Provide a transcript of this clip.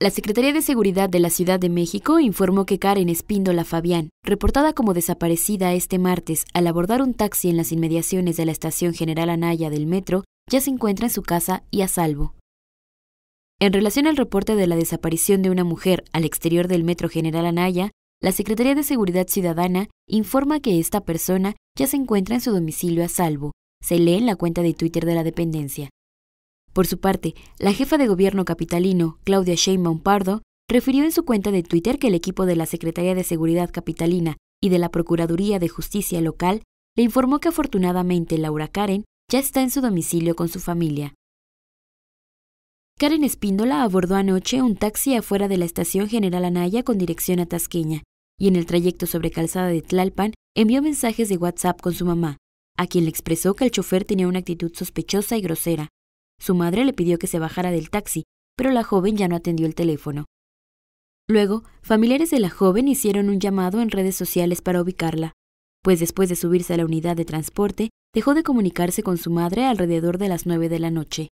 La Secretaría de Seguridad de la Ciudad de México informó que Karen Espíndola Fabián, reportada como desaparecida este martes al abordar un taxi en las inmediaciones de la Estación General Anaya del metro, ya se encuentra en su casa y a salvo. En relación al reporte de la desaparición de una mujer al exterior del metro General Anaya, la Secretaría de Seguridad Ciudadana informa que esta persona ya se encuentra en su domicilio a salvo. Se lee en la cuenta de Twitter de la dependencia. Por su parte, la jefa de gobierno capitalino, Claudia Sheinbaum Pardo, refirió en su cuenta de Twitter que el equipo de la Secretaría de Seguridad Capitalina y de la Procuraduría de Justicia Local le informó que afortunadamente Laura Karen ya está en su domicilio con su familia. Karen Espíndola abordó anoche un taxi afuera de la estación General Anaya con dirección a Tasqueña y en el trayecto sobre calzada de Tlalpan envió mensajes de WhatsApp con su mamá, a quien le expresó que el chofer tenía una actitud sospechosa y grosera, su madre le pidió que se bajara del taxi, pero la joven ya no atendió el teléfono. Luego, familiares de la joven hicieron un llamado en redes sociales para ubicarla, pues después de subirse a la unidad de transporte, dejó de comunicarse con su madre alrededor de las nueve de la noche.